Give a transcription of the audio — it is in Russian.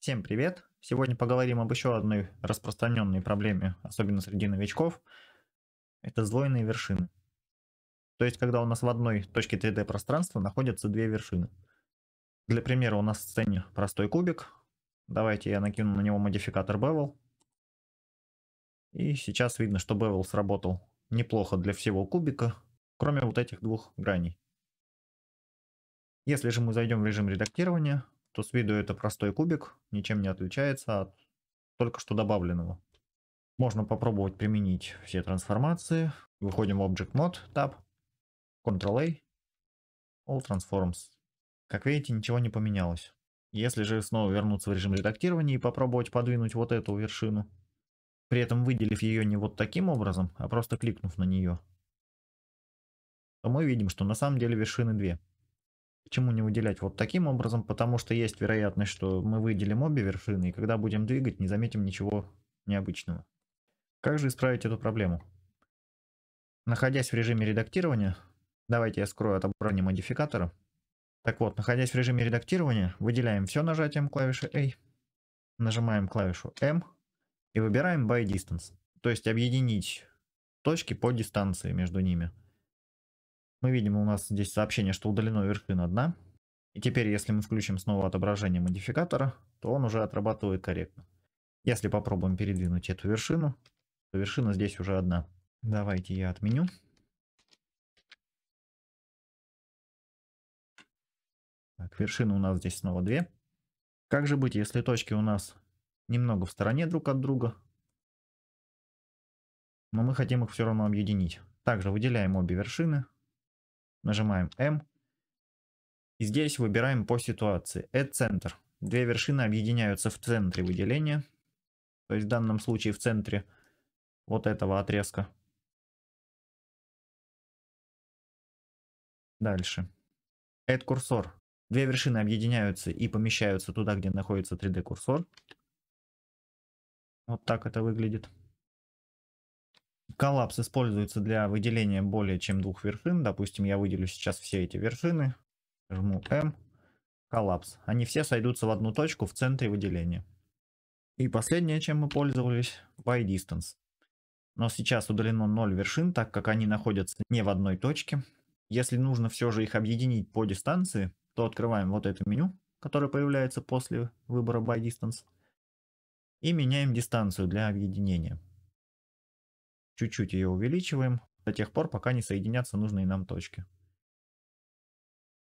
Всем привет! Сегодня поговорим об еще одной распространенной проблеме, особенно среди новичков. Это сдвоенные вершины. То есть, когда у нас в одной точке 3D пространства находятся две вершины. Для примера у нас в сцене простой кубик. Давайте я накину на него модификатор Bevel. И сейчас видно, что Bevel сработал неплохо для всего кубика, кроме вот этих двух граней. Если же мы зайдем в режим редактирования, то с виду это простой кубик, ничем не отличается от только что добавленного. Можно попробовать применить все трансформации. Выходим в Object Mode, Tab, Ctrl-A, All Transforms. Как видите, ничего не поменялось. Если же снова вернуться в режим редактирования и попробовать подвинуть вот эту вершину, при этом выделив ее не вот таким образом, а просто кликнув на нее, то мы видим, что на самом деле вершины две. Почему не выделять вот таким образом? Потому что есть вероятность, что мы выделим обе вершины, и когда будем двигать, не заметим ничего необычного. Как же исправить эту проблему? Находясь в режиме редактирования, давайте я скрою отображение модификатора. Так вот, находясь в режиме редактирования, выделяем все нажатием клавиши A, нажимаем клавишу M и выбираем by distance, то есть объединить точки по дистанции между ними. Мы видим у нас здесь сообщение, что удалено вершина дна. И теперь, если мы включим снова отображение модификатора, то он уже отрабатывает корректно. Если попробуем передвинуть эту вершину, то вершина здесь уже одна. Давайте я отменю. Так, вершины у нас здесь снова две. Как же быть, если точки у нас немного в стороне друг от друга, но мы хотим их все равно объединить. Также выделяем обе вершины, Нажимаем M. И здесь выбираем по ситуации. Это Center. Две вершины объединяются в центре выделения. То есть в данном случае в центре вот этого отрезка. Дальше. Add курсор. Две вершины объединяются и помещаются туда, где находится 3D курсор. Вот так это выглядит коллапс используется для выделения более чем двух вершин. Допустим, я выделю сейчас все эти вершины. Жму M. Коллапс. Они все сойдутся в одну точку в центре выделения. И последнее, чем мы пользовались, by distance. Но сейчас удалено 0 вершин, так как они находятся не в одной точке. Если нужно все же их объединить по дистанции, то открываем вот это меню, которое появляется после выбора by distance. И меняем дистанцию для объединения. Чуть-чуть ее увеличиваем до тех пор, пока не соединятся нужные нам точки.